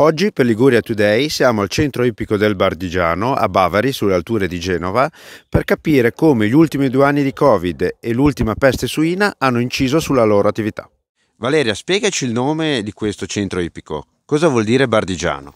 Oggi per Liguria Today siamo al centro ippico del Bardigiano, a Bavari, sulle alture di Genova, per capire come gli ultimi due anni di Covid e l'ultima peste suina hanno inciso sulla loro attività. Valeria, spiegaci il nome di questo centro ippico. Cosa vuol dire Bardigiano?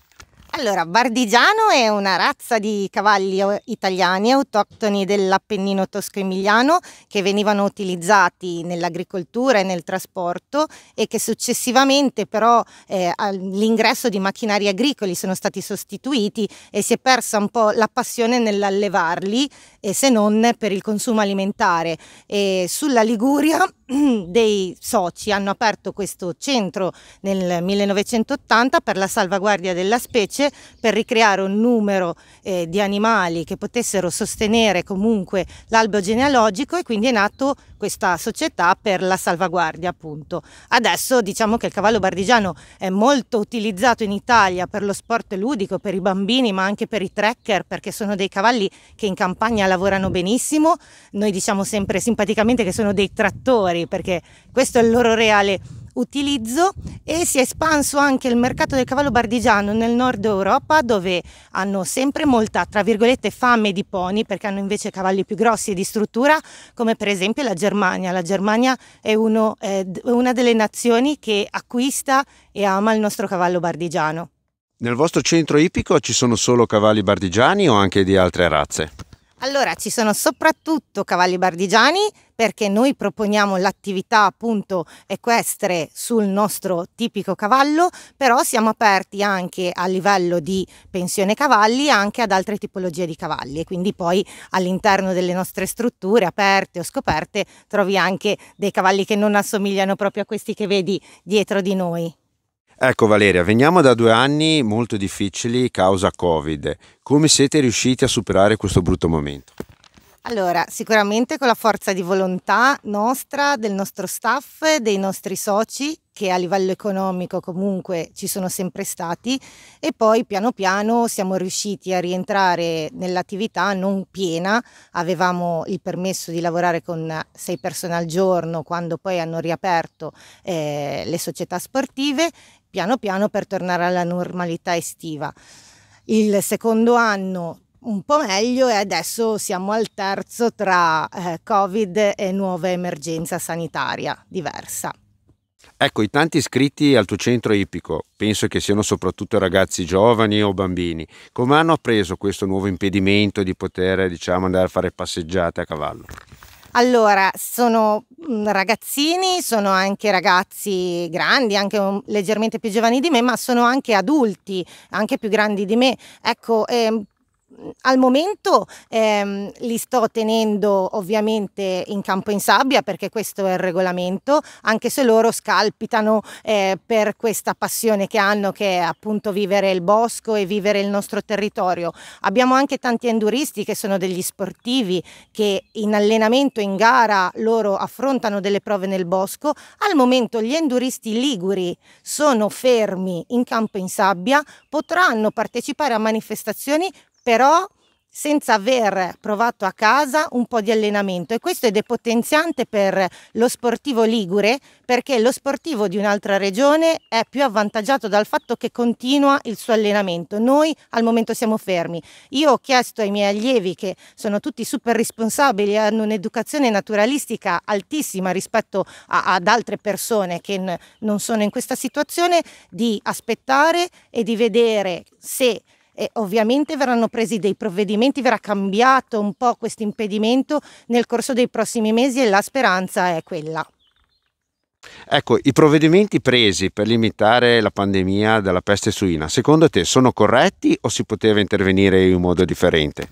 Allora, Bardigiano è una razza di cavalli eh, italiani autoctoni dell'Appennino tosco-emiliano che venivano utilizzati nell'agricoltura e nel trasporto e che successivamente però eh, all'ingresso di macchinari agricoli sono stati sostituiti e si è persa un po' la passione nell'allevarli e eh, se non per il consumo alimentare. E sulla Liguria dei soci hanno aperto questo centro nel 1980 per la salvaguardia della specie, per ricreare un numero eh, di animali che potessero sostenere comunque l'albero genealogico e quindi è nato questa società per la salvaguardia appunto. Adesso diciamo che il cavallo bardigiano è molto utilizzato in Italia per lo sport ludico, per i bambini ma anche per i trekker perché sono dei cavalli che in campagna lavorano benissimo, noi diciamo sempre simpaticamente che sono dei trattori perché questo è il loro reale utilizzo e si è espanso anche il mercato del cavallo bardigiano nel nord Europa dove hanno sempre molta tra virgolette fame di pony perché hanno invece cavalli più grossi e di struttura come per esempio la Germania. La Germania è uno, eh, una delle nazioni che acquista e ama il nostro cavallo bardigiano. Nel vostro centro ipico ci sono solo cavalli bardigiani o anche di altre razze? Allora, ci sono soprattutto cavalli bardigiani perché noi proponiamo l'attività appunto equestre sul nostro tipico cavallo, però siamo aperti anche a livello di pensione cavalli anche ad altre tipologie di cavalli e quindi poi all'interno delle nostre strutture aperte o scoperte trovi anche dei cavalli che non assomigliano proprio a questi che vedi dietro di noi. Ecco Valeria, veniamo da due anni molto difficili causa Covid. Come siete riusciti a superare questo brutto momento? Allora, sicuramente con la forza di volontà nostra, del nostro staff, dei nostri soci, che a livello economico comunque ci sono sempre stati, e poi piano piano siamo riusciti a rientrare nell'attività non piena, avevamo il permesso di lavorare con sei persone al giorno quando poi hanno riaperto eh, le società sportive piano piano per tornare alla normalità estiva. Il secondo anno un po' meglio e adesso siamo al terzo tra eh, Covid e nuova emergenza sanitaria diversa. Ecco, i tanti iscritti al tuo centro ippico, penso che siano soprattutto ragazzi giovani o bambini, come hanno appreso questo nuovo impedimento di poter diciamo, andare a fare passeggiate a cavallo? Allora, sono mm, ragazzini, sono anche ragazzi grandi, anche leggermente più giovani di me, ma sono anche adulti, anche più grandi di me. Ecco, eh, al momento ehm, li sto tenendo ovviamente in campo in sabbia perché questo è il regolamento, anche se loro scalpitano eh, per questa passione che hanno che è appunto vivere il bosco e vivere il nostro territorio. Abbiamo anche tanti enduristi che sono degli sportivi che in allenamento, in gara, loro affrontano delle prove nel bosco. Al momento gli enduristi liguri sono fermi in campo in sabbia, potranno partecipare a manifestazioni però senza aver provato a casa un po' di allenamento e questo è depotenziante per lo sportivo ligure perché lo sportivo di un'altra regione è più avvantaggiato dal fatto che continua il suo allenamento. Noi al momento siamo fermi. Io ho chiesto ai miei allievi che sono tutti super responsabili e hanno un'educazione naturalistica altissima rispetto a, ad altre persone che non sono in questa situazione di aspettare e di vedere se e ovviamente verranno presi dei provvedimenti, verrà cambiato un po' questo impedimento nel corso dei prossimi mesi e la speranza è quella. Ecco, i provvedimenti presi per limitare la pandemia della peste suina, secondo te sono corretti o si poteva intervenire in un modo differente?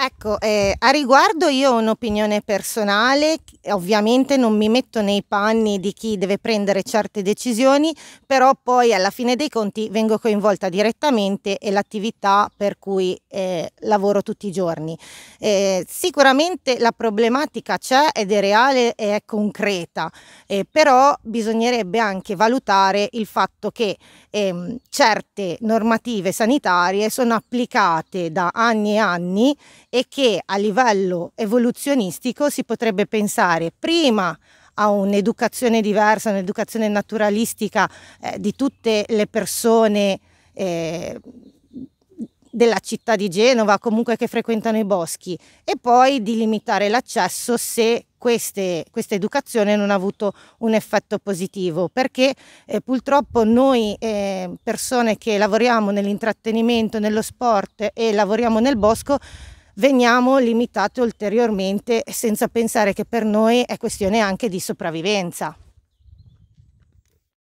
Ecco, eh, a riguardo io ho un'opinione personale, ovviamente non mi metto nei panni di chi deve prendere certe decisioni, però poi alla fine dei conti vengo coinvolta direttamente e l'attività per cui eh, lavoro tutti i giorni. Eh, sicuramente la problematica c'è ed è reale e è concreta, eh, però bisognerebbe anche valutare il fatto che ehm, certe normative sanitarie sono applicate da anni e anni e che a livello evoluzionistico si potrebbe pensare prima a un'educazione diversa, un'educazione naturalistica eh, di tutte le persone eh, della città di Genova, comunque che frequentano i boschi, e poi di limitare l'accesso se queste, questa educazione non ha avuto un effetto positivo, perché eh, purtroppo noi eh, persone che lavoriamo nell'intrattenimento, nello sport e lavoriamo nel bosco, veniamo limitati ulteriormente senza pensare che per noi è questione anche di sopravvivenza.